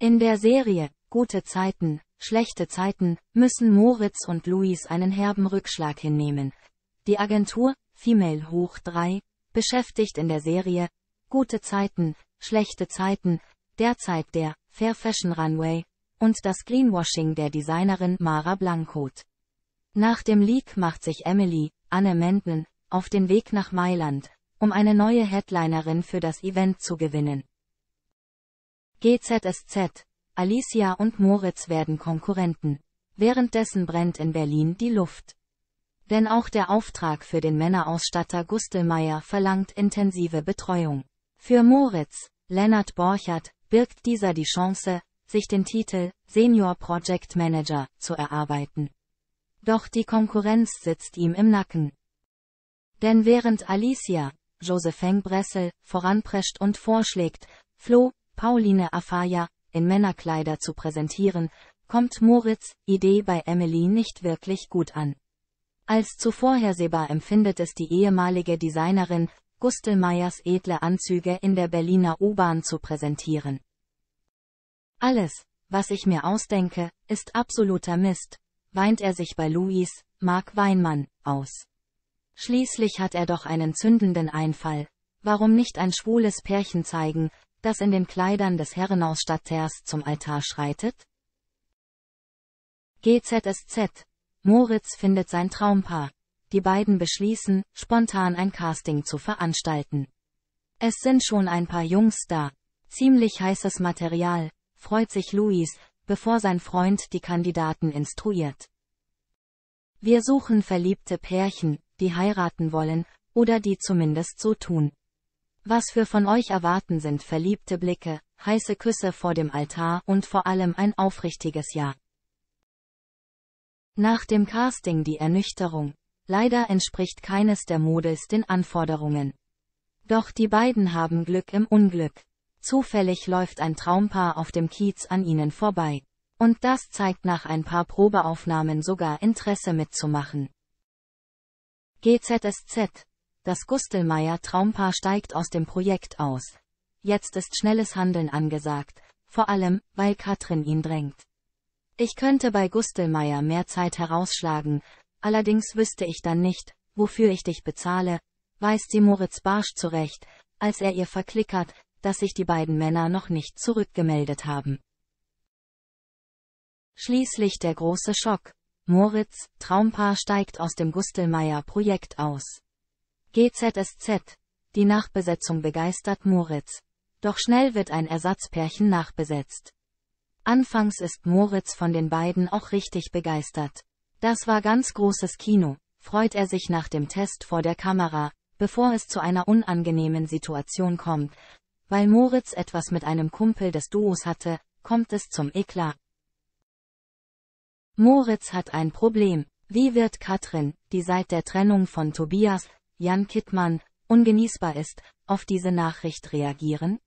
In der Serie Gute Zeiten, schlechte Zeiten müssen Moritz und Luis einen herben Rückschlag hinnehmen. Die Agentur Female Hoch 3 beschäftigt in der Serie Gute Zeiten, schlechte Zeiten derzeit der Fair Fashion Runway und das Greenwashing der Designerin Mara Blankot. Nach dem Leak macht sich Emily, Anne Menden, auf den Weg nach Mailand, um eine neue Headlinerin für das Event zu gewinnen. GZSZ, Alicia und Moritz werden Konkurrenten. Währenddessen brennt in Berlin die Luft. Denn auch der Auftrag für den Männerausstatter Gustelmeier verlangt intensive Betreuung. Für Moritz, Lennart Borchert, birgt dieser die Chance, sich den Titel Senior Project Manager zu erarbeiten. Doch die Konkurrenz sitzt ihm im Nacken. Denn während Alicia, Josephine Bressel, voranprescht und vorschlägt, Flo, Pauline Afaya, in Männerkleider zu präsentieren, kommt Moritz' Idee bei Emily nicht wirklich gut an. Als zuvor hersebar empfindet es die ehemalige Designerin, Gustl Meyers edle Anzüge in der Berliner U-Bahn zu präsentieren. Alles, was ich mir ausdenke, ist absoluter Mist, weint er sich bei Luis, Mark Weinmann, aus. Schließlich hat er doch einen zündenden Einfall. Warum nicht ein schwules Pärchen zeigen, das in den Kleidern des Herrenausstatters zum Altar schreitet? GZSZ. Moritz findet sein Traumpaar. Die beiden beschließen, spontan ein Casting zu veranstalten. Es sind schon ein paar Jungs da. Ziemlich heißes Material, freut sich Luis, bevor sein Freund die Kandidaten instruiert. Wir suchen verliebte Pärchen, die heiraten wollen, oder die zumindest so tun. Was wir von euch erwarten sind verliebte Blicke, heiße Küsse vor dem Altar und vor allem ein aufrichtiges Ja. Nach dem Casting die Ernüchterung. Leider entspricht keines der Models den Anforderungen. Doch die beiden haben Glück im Unglück. Zufällig läuft ein Traumpaar auf dem Kiez an ihnen vorbei. Und das zeigt nach ein paar Probeaufnahmen sogar Interesse mitzumachen. GZSZ das Gustelmeier-Traumpaar steigt aus dem Projekt aus. Jetzt ist schnelles Handeln angesagt, vor allem, weil Katrin ihn drängt. Ich könnte bei Gustelmeier mehr Zeit herausschlagen, allerdings wüsste ich dann nicht, wofür ich dich bezahle, weiß sie Moritz Barsch zurecht, als er ihr verklickert, dass sich die beiden Männer noch nicht zurückgemeldet haben. Schließlich der große Schock. Moritz, Traumpaar steigt aus dem Gustelmeier-Projekt aus. GZSZ. Die Nachbesetzung begeistert Moritz. Doch schnell wird ein Ersatzpärchen nachbesetzt. Anfangs ist Moritz von den beiden auch richtig begeistert. Das war ganz großes Kino, freut er sich nach dem Test vor der Kamera, bevor es zu einer unangenehmen Situation kommt. Weil Moritz etwas mit einem Kumpel des Duos hatte, kommt es zum Eklat. Moritz hat ein Problem. Wie wird Katrin, die seit der Trennung von Tobias, Jan Kittmann, ungenießbar ist, auf diese Nachricht reagieren?